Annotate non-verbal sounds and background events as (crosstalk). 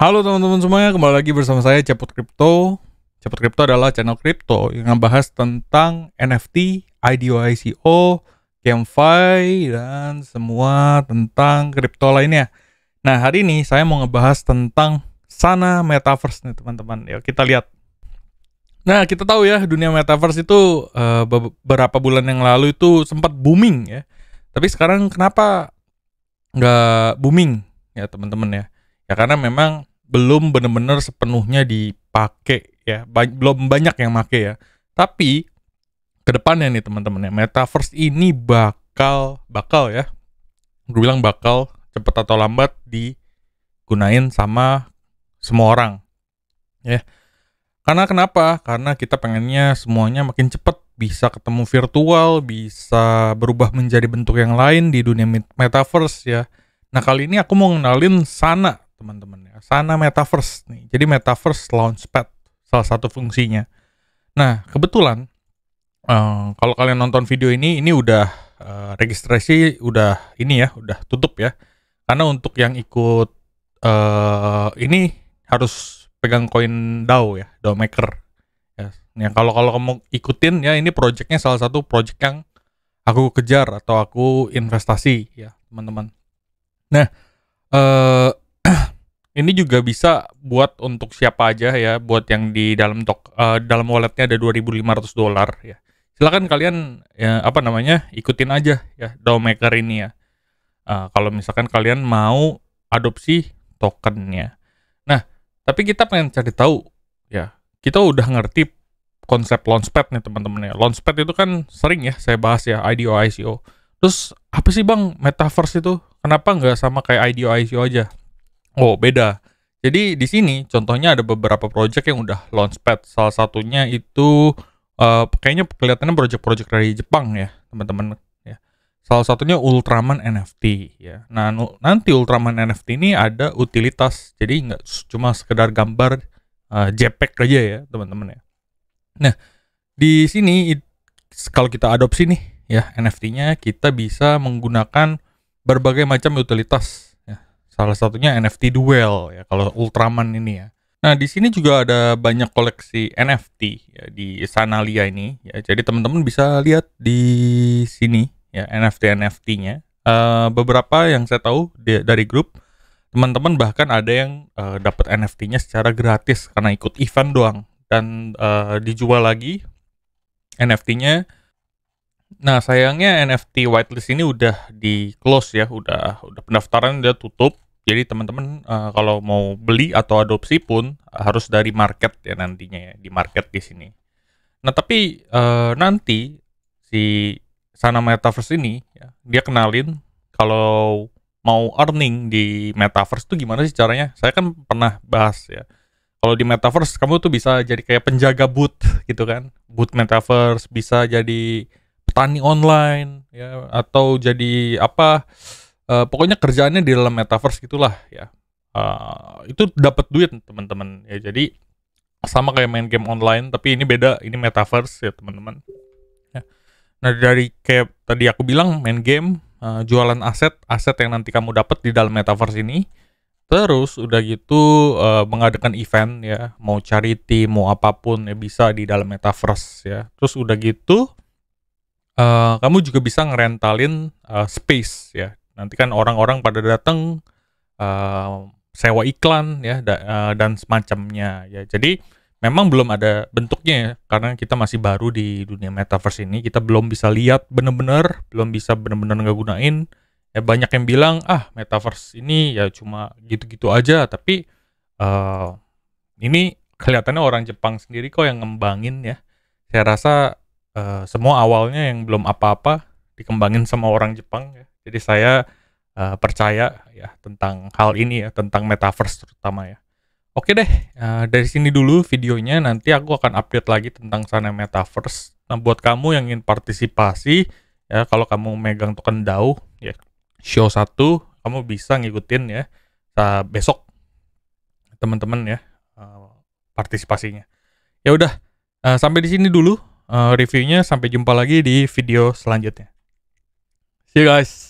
Halo teman-teman semuanya, kembali lagi bersama saya Cepot Crypto. Cepot Crypto adalah channel crypto yang ngebahas tentang NFT, IDO, ICO, GameFi, dan semua tentang crypto lainnya. Nah, hari ini saya mau ngebahas tentang sana metaverse nih teman-teman. Yuk kita lihat. Nah, kita tahu ya dunia metaverse itu eh, beberapa bulan yang lalu itu sempat booming ya. Tapi sekarang kenapa nggak booming ya teman-teman ya? Ya karena memang belum benar-benar sepenuhnya dipakai ya ba belum banyak yang make ya tapi kedepannya nih teman-teman ya metaverse ini bakal bakal ya gue bilang bakal cepet atau lambat digunain sama semua orang ya karena kenapa karena kita pengennya semuanya makin cepet bisa ketemu virtual bisa berubah menjadi bentuk yang lain di dunia metaverse ya nah kali ini aku mau ngenalin sana teman-teman ya. Sana Metaverse nih. Jadi Metaverse Launchpad salah satu fungsinya. Nah, kebetulan um, kalau kalian nonton video ini ini udah uh, registrasi udah ini ya, udah tutup ya. Karena untuk yang ikut uh, ini harus pegang koin DAO ya, DAO Maker. Ya, ya kalau kalau kamu ikutin ya ini projectnya salah satu project yang aku kejar atau aku investasi ya, teman-teman. Nah, eh ini juga bisa buat untuk siapa aja ya, buat yang di dalam tok uh, dalam walletnya ada 2.500 dolar ya. Silakan kalian ya, apa namanya ikutin aja ya Dowmaker ini ya. Uh, kalau misalkan kalian mau adopsi tokennya. Nah, tapi kita pengen cari tahu ya. Kita udah ngerti konsep launchpad nih teman-teman ya. Launchpad itu kan sering ya saya bahas ya IDO ICO. Terus apa sih bang metaverse itu? Kenapa nggak sama kayak IDO ICO aja? Oh, beda. Jadi di sini contohnya ada beberapa project yang udah launchpad. Salah satunya itu uh, kayaknya kelihatannya project-project dari Jepang ya, teman-teman ya. Salah satunya Ultraman NFT ya. Nah, nanti Ultraman NFT ini ada utilitas. Jadi nggak cuma sekedar gambar uh, JPEG aja ya, teman-teman ya. Nah, di sini it, kalau kita adopsi nih ya NFT-nya kita bisa menggunakan berbagai macam utilitas Salah satunya NFT Duel ya kalau Ultraman ini ya. Nah, di sini juga ada banyak koleksi NFT ya, di Sanalia ini ya. Jadi teman-teman bisa lihat di sini ya NFT NFT-nya. Uh, eh, beberapa yang saya tahu di, dari grup teman-teman bahkan ada yang uh, dapat NFT-nya secara gratis karena ikut event doang dan uh, dijual lagi NFT-nya. Nah, sayangnya NFT whitelist ini udah di close ya, udah udah pendaftaran udah tutup jadi teman-teman uh, kalau mau beli atau adopsi pun harus dari market ya nantinya ya, di market di sini. Nah tapi uh, nanti si Sana Metaverse ini ya, dia kenalin kalau mau earning di Metaverse tuh gimana sih caranya? Saya kan pernah bahas ya. Kalau di Metaverse kamu tuh bisa jadi kayak penjaga boot (laughs) gitu kan, boot Metaverse bisa jadi petani online ya atau jadi apa? uh, pokoknya kerjaannya di dalam metaverse gitulah ya uh, itu dapat duit teman-teman ya jadi sama kayak main game online tapi ini beda ini metaverse ya teman-teman ya. nah dari kayak tadi aku bilang main game uh, jualan aset aset yang nanti kamu dapat di dalam metaverse ini terus udah gitu uh, mengadakan event ya mau charity mau apapun ya bisa di dalam metaverse ya terus udah gitu uh, kamu juga bisa ngerentalin uh, space ya Nanti kan orang-orang pada datang uh, eh, sewa iklan ya da, uh, dan semacamnya ya. Jadi memang belum ada bentuknya ya karena kita masih baru di dunia metaverse ini. Kita belum bisa lihat bener-bener, belum bisa bener-bener gunain Ya banyak yang bilang ah metaverse ini ya cuma gitu-gitu aja tapi uh, ini kelihatannya orang Jepang sendiri kok yang ngembangin ya. Saya rasa uh, semua awalnya yang belum apa-apa dikembangin sama orang Jepang ya. Jadi saya uh, percaya ya tentang hal ini ya, tentang metaverse terutama ya. Oke deh, uh, dari sini dulu videonya. Nanti aku akan update lagi tentang sana metaverse. Nah, buat kamu yang ingin partisipasi, ya kalau kamu megang token DAO, ya show satu, kamu bisa ngikutin ya uh, besok teman-teman ya uh, partisipasinya. Ya udah, uh, sampai di sini dulu uh, reviewnya. Sampai jumpa lagi di video selanjutnya. See you guys.